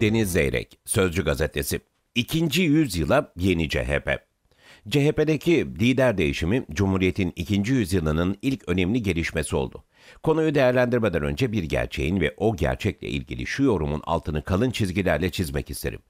Deniz Zeyrek, Sözcü Gazetesi. İkinci yüzyıla yeni CHP. CHP'deki lider değişimi Cumhuriyet'in ikinci yüzyılının ilk önemli gelişmesi oldu. Konuyu değerlendirmeden önce bir gerçeğin ve o gerçekle ilgili şu yorumun altını kalın çizgilerle çizmek isterim.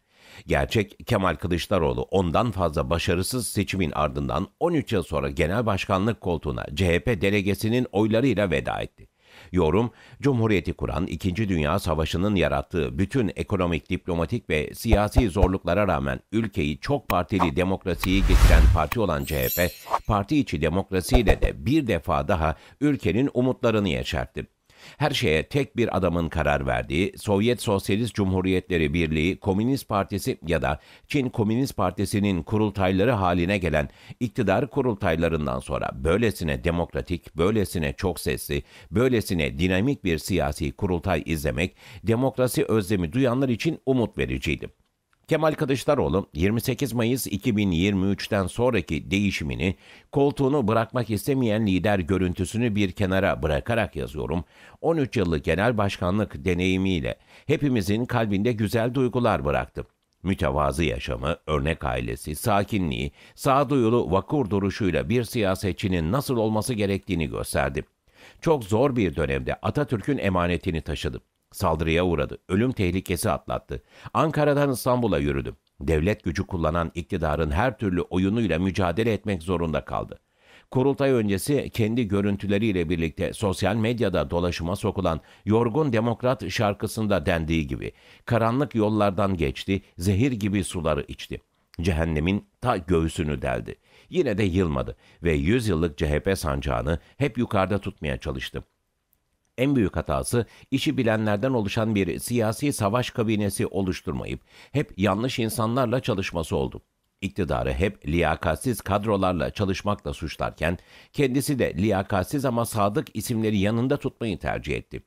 Gerçek Kemal Kılıçdaroğlu ondan fazla başarısız seçimin ardından 13 yıl sonra genel başkanlık koltuğuna CHP delegesinin oylarıyla veda etti. Yorum, Cumhuriyeti kuran İkinci Dünya Savaşı'nın yarattığı bütün ekonomik, diplomatik ve siyasi zorluklara rağmen ülkeyi çok partili demokrasiyi getiren parti olan CHP, parti içi demokrasiyle de bir defa daha ülkenin umutlarını yeşertti. Her şeye tek bir adamın karar verdiği Sovyet Sosyalist Cumhuriyetleri Birliği Komünist Partisi ya da Çin Komünist Partisi'nin kurultayları haline gelen iktidar kurultaylarından sonra böylesine demokratik, böylesine çok sesli, böylesine dinamik bir siyasi kurultay izlemek demokrasi özlemi duyanlar için umut vericiydi. Kemal Kılıçdaroğlu 28 Mayıs 2023'ten sonraki değişimini koltuğunu bırakmak istemeyen lider görüntüsünü bir kenara bırakarak yazıyorum. 13 yıllık genel başkanlık deneyimiyle hepimizin kalbinde güzel duygular bıraktı. Mütevazı yaşamı, örnek ailesi, sakinliği, sağduyulu vakur duruşuyla bir siyasetçinin nasıl olması gerektiğini gösterdi. Çok zor bir dönemde Atatürk'ün emanetini taşıdım. Saldırıya uğradı. Ölüm tehlikesi atlattı. Ankara'dan İstanbul'a yürüdüm. Devlet gücü kullanan iktidarın her türlü oyunuyla mücadele etmek zorunda kaldı. Kurultay öncesi kendi görüntüleriyle birlikte sosyal medyada dolaşıma sokulan Yorgun Demokrat şarkısında dendiği gibi karanlık yollardan geçti, zehir gibi suları içti. Cehennemin ta göğsünü deldi. Yine de yılmadı ve 100 yıllık CHP sancağını hep yukarıda tutmaya çalıştı. En büyük hatası işi bilenlerden oluşan bir siyasi savaş kabinesi oluşturmayıp hep yanlış insanlarla çalışması oldu. İktidarı hep liyakatsiz kadrolarla çalışmakla suçlarken kendisi de liyakatsiz ama sadık isimleri yanında tutmayı tercih etti.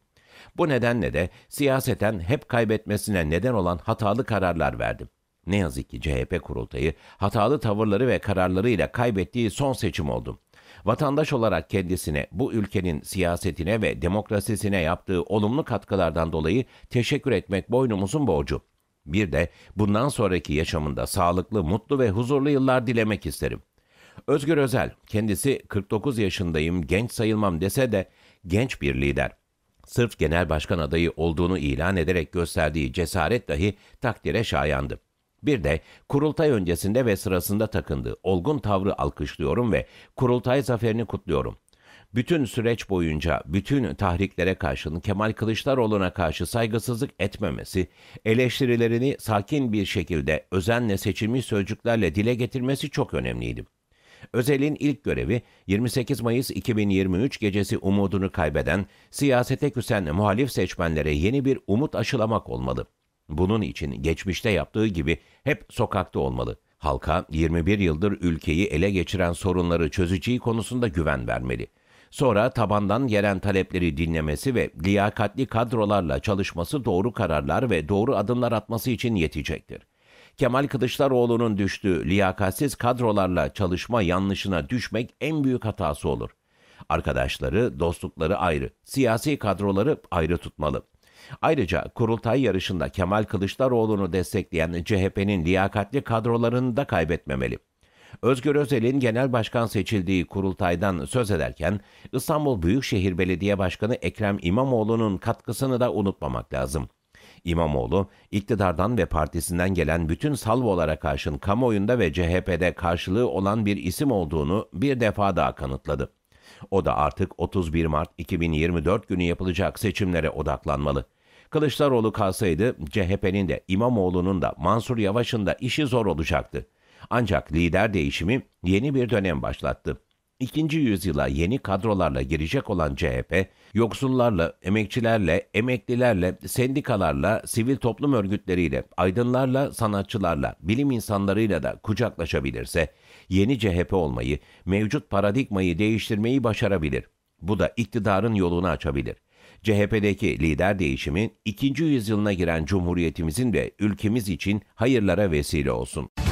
Bu nedenle de siyaseten hep kaybetmesine neden olan hatalı kararlar verdi. Ne yazık ki CHP kurultayı hatalı tavırları ve kararlarıyla kaybettiği son seçim oldu. Vatandaş olarak kendisine, bu ülkenin siyasetine ve demokrasisine yaptığı olumlu katkılardan dolayı teşekkür etmek boynumuzun borcu. Bir de bundan sonraki yaşamında sağlıklı, mutlu ve huzurlu yıllar dilemek isterim. Özgür Özel, kendisi 49 yaşındayım, genç sayılmam dese de genç bir lider. Sırf genel başkan adayı olduğunu ilan ederek gösterdiği cesaret dahi takdire şayandı. Bir de kurultay öncesinde ve sırasında takındığı olgun tavrı alkışlıyorum ve kurultay zaferini kutluyorum. Bütün süreç boyunca bütün tahriklere karşın Kemal Kılıçdaroğlu'na karşı saygısızlık etmemesi, eleştirilerini sakin bir şekilde özenle seçilmiş sözcüklerle dile getirmesi çok önemliydi. Özel'in ilk görevi 28 Mayıs 2023 gecesi umudunu kaybeden, siyasete küsen muhalif seçmenlere yeni bir umut aşılamak olmalı. Bunun için geçmişte yaptığı gibi hep sokakta olmalı. Halka 21 yıldır ülkeyi ele geçiren sorunları çözeceği konusunda güven vermeli. Sonra tabandan gelen talepleri dinlemesi ve liyakatli kadrolarla çalışması doğru kararlar ve doğru adımlar atması için yetecektir. Kemal Kılıçdaroğlu'nun düştüğü liyakatsiz kadrolarla çalışma yanlışına düşmek en büyük hatası olur. Arkadaşları, dostlukları ayrı, siyasi kadroları ayrı tutmalı. Ayrıca kurultay yarışında Kemal Kılıçdaroğlu'nu destekleyen CHP'nin liyakatli kadrolarını da kaybetmemeli. Özgür Özel'in genel başkan seçildiği kurultaydan söz ederken İstanbul Büyükşehir Belediye Başkanı Ekrem İmamoğlu'nun katkısını da unutmamak lazım. İmamoğlu, iktidardan ve partisinden gelen bütün salvolara karşın kamuoyunda ve CHP'de karşılığı olan bir isim olduğunu bir defa daha kanıtladı. O da artık 31 Mart 2024 günü yapılacak seçimlere odaklanmalı. Kılıçdaroğlu kalsaydı CHP'nin de İmamoğlu'nun da Mansur Yavaş'ın da işi zor olacaktı. Ancak lider değişimi yeni bir dönem başlattı. İkinci yüzyıla yeni kadrolarla girecek olan CHP, yoksullarla, emekçilerle, emeklilerle, sendikalarla, sivil toplum örgütleriyle, aydınlarla, sanatçılarla, bilim insanlarıyla da kucaklaşabilirse, yeni CHP olmayı, mevcut paradigmayı değiştirmeyi başarabilir. Bu da iktidarın yolunu açabilir. CHP'deki lider değişimi ikinci yüzyılına giren Cumhuriyetimizin ve ülkemiz için hayırlara vesile olsun.